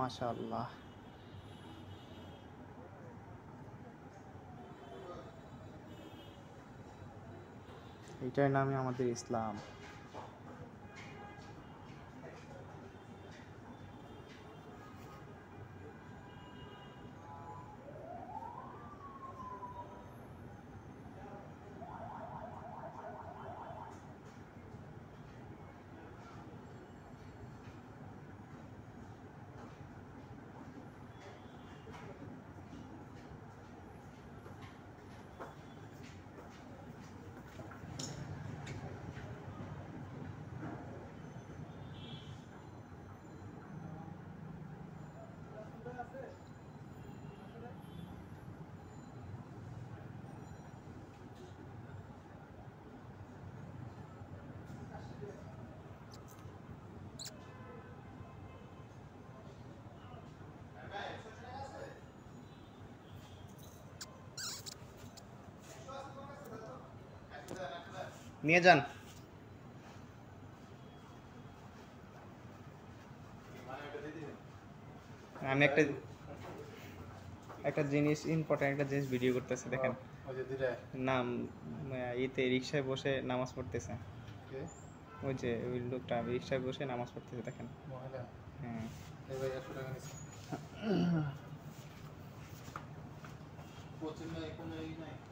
মাশাল্লাহ এটার নামই আমাদের ইসলাম নিয়ে যান আমি একটা একটা জিনিস ইম্পর্টেন্ট একটা জিনিস ভিডিও করতেছি দেখেন নাম ইতে রিক্সায় বসে নামাজ পড়তেছে ওই যে ওই লোকটা রিক্সায় বসে নামাজ পড়তেছে দেখেন হ্যাঁ